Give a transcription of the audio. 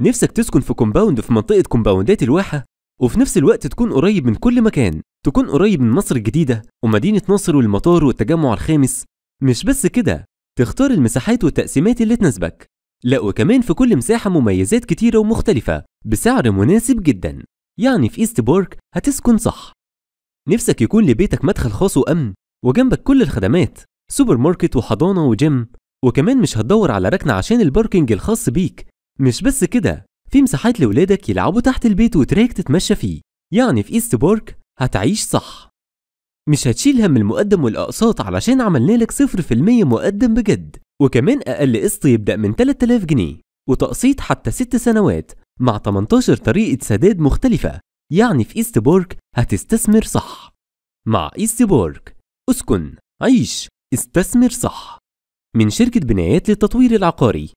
نفسك تسكن في كومباوند في منطقة كومباوندات الواحة وفي نفس الوقت تكون قريب من كل مكان تكون قريب من مصر الجديدة ومدينة نصر والمطار والتجمع الخامس مش بس كده تختار المساحات والتقسيمات اللي تناسبك لا وكمان في كل مساحة مميزات كتيرة ومختلفة بسعر مناسب جدا يعني في ايست بارك هتسكن صح نفسك يكون لبيتك مدخل خاص وأمن وجنبك كل الخدمات سوبر ماركت وحضانة وجيم وكمان مش هتدور على ركنة عشان الباركنج الخاص بيك مش بس كده في مساحات لولادك يلعبوا تحت البيت وتراك تتمشى فيه يعني في ايست بارك هتعيش صح مش هتشيل هم المقدم والأقساط علشان عملنا لك 0% مقدم بجد وكمان أقل قسط يبدأ من 3000 جنيه وتقسيط حتى 6 سنوات مع 18 طريقة سداد مختلفة يعني في إيست بورك هتستثمر صح مع إيست بورك اسكن عيش استثمر صح من شركة بنايات للتطوير العقاري